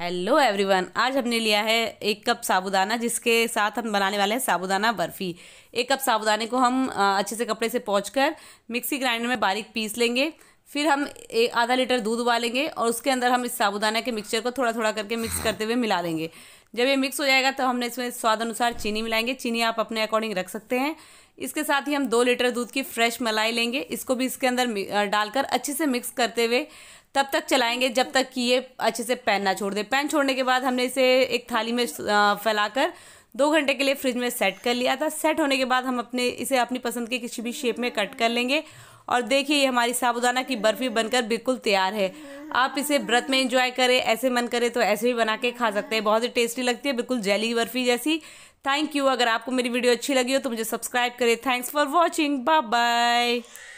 Hello everyone आज हमने लिया है एक कप साबुदाना जिसके साथ हम बनाने वाले हैं साबुदाना बर्फ़ी एक कप साबुदाने को हम अच्छे से कपड़े से पहुँच कर मिक्सी ग्राइंडर में बारीक पीस लेंगे फिर हम एक आधा लीटर दूध उबालेंगे और उसके अंदर हम इस साबुदाने के मिक्सचर को थोड़ा थोड़ा करके मिक्स हाँ। करते हुए मिला देंगे जब ये मिक्स हो जाएगा तो हमने इसमें स्वाद अनुसार चीनी मिलाएंगे चीनी आप अपने अकॉर्डिंग रख सकते हैं इसके साथ ही हम दो लीटर दूध की फ्रेश मलाई लेंगे इसको भी इसके अंदर डालकर अच्छे से मिक्स करते हुए तब तक चलाएंगे जब तक कि ये अच्छे से पैन ना छोड़ दे पैन छोड़ने के बाद हमने इसे एक थाली में फैलाकर दो घंटे के लिए फ्रिज में सेट कर लिया था सेट होने के बाद हम अपने इसे अपनी पसंद के किसी भी शेप में कट कर लेंगे और देखिए ये हमारी साबुदाना की बर्फ़ी बनकर बिल्कुल तैयार है आप इसे व्रत में इंजॉय करें ऐसे मन करे तो ऐसे भी बना के खा सकते हैं बहुत ही टेस्टी लगती है बिल्कुल जैली बर्फ़ी जैसी थैंक यू अगर आपको मेरी वीडियो अच्छी लगी हो तो मुझे सब्सक्राइब करें thanks for watching bye bye